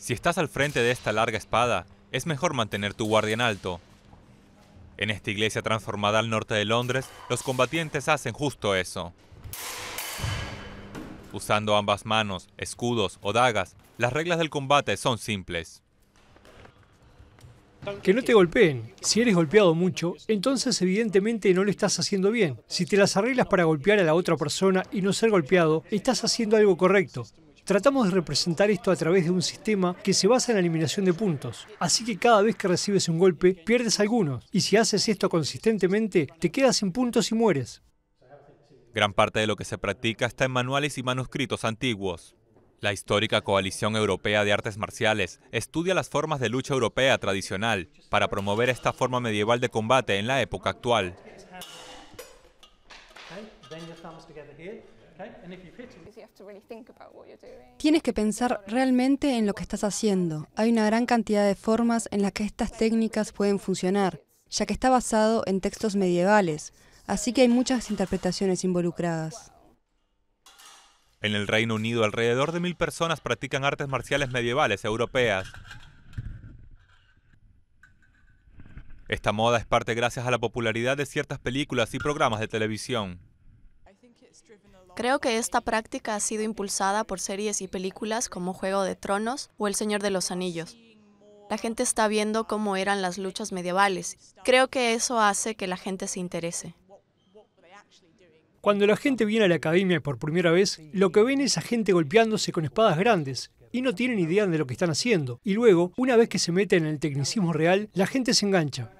Si estás al frente de esta larga espada, es mejor mantener tu guardia en alto. En esta iglesia transformada al norte de Londres, los combatientes hacen justo eso. Usando ambas manos, escudos o dagas, las reglas del combate son simples. Que no te golpeen. Si eres golpeado mucho, entonces evidentemente no lo estás haciendo bien. Si te las arreglas para golpear a la otra persona y no ser golpeado, estás haciendo algo correcto. Tratamos de representar esto a través de un sistema que se basa en la eliminación de puntos, así que cada vez que recibes un golpe pierdes algunos, y si haces esto consistentemente te quedas sin puntos y mueres. Gran parte de lo que se practica está en manuales y manuscritos antiguos. La histórica Coalición Europea de Artes Marciales estudia las formas de lucha europea tradicional para promover esta forma medieval de combate en la época actual. Tienes que pensar realmente en lo que estás haciendo. Hay una gran cantidad de formas en las que estas técnicas pueden funcionar, ya que está basado en textos medievales, así que hay muchas interpretaciones involucradas. En el Reino Unido, alrededor de mil personas practican artes marciales medievales europeas. Esta moda es parte gracias a la popularidad de ciertas películas y programas de televisión. Creo que esta práctica ha sido impulsada por series y películas como Juego de Tronos o El Señor de los Anillos. La gente está viendo cómo eran las luchas medievales. Creo que eso hace que la gente se interese. Cuando la gente viene a la academia por primera vez, lo que ven es a gente golpeándose con espadas grandes, y no tienen idea de lo que están haciendo. Y luego, una vez que se meten en el tecnicismo real, la gente se engancha.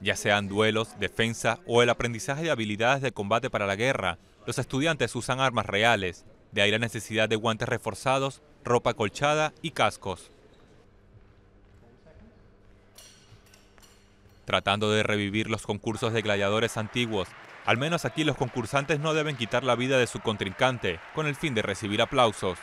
Ya sean duelos, defensa o el aprendizaje de habilidades de combate para la guerra, los estudiantes usan armas reales, de ahí la necesidad de guantes reforzados, ropa colchada y cascos. Tratando de revivir los concursos de gladiadores antiguos, al menos aquí los concursantes no deben quitar la vida de su contrincante, con el fin de recibir aplausos.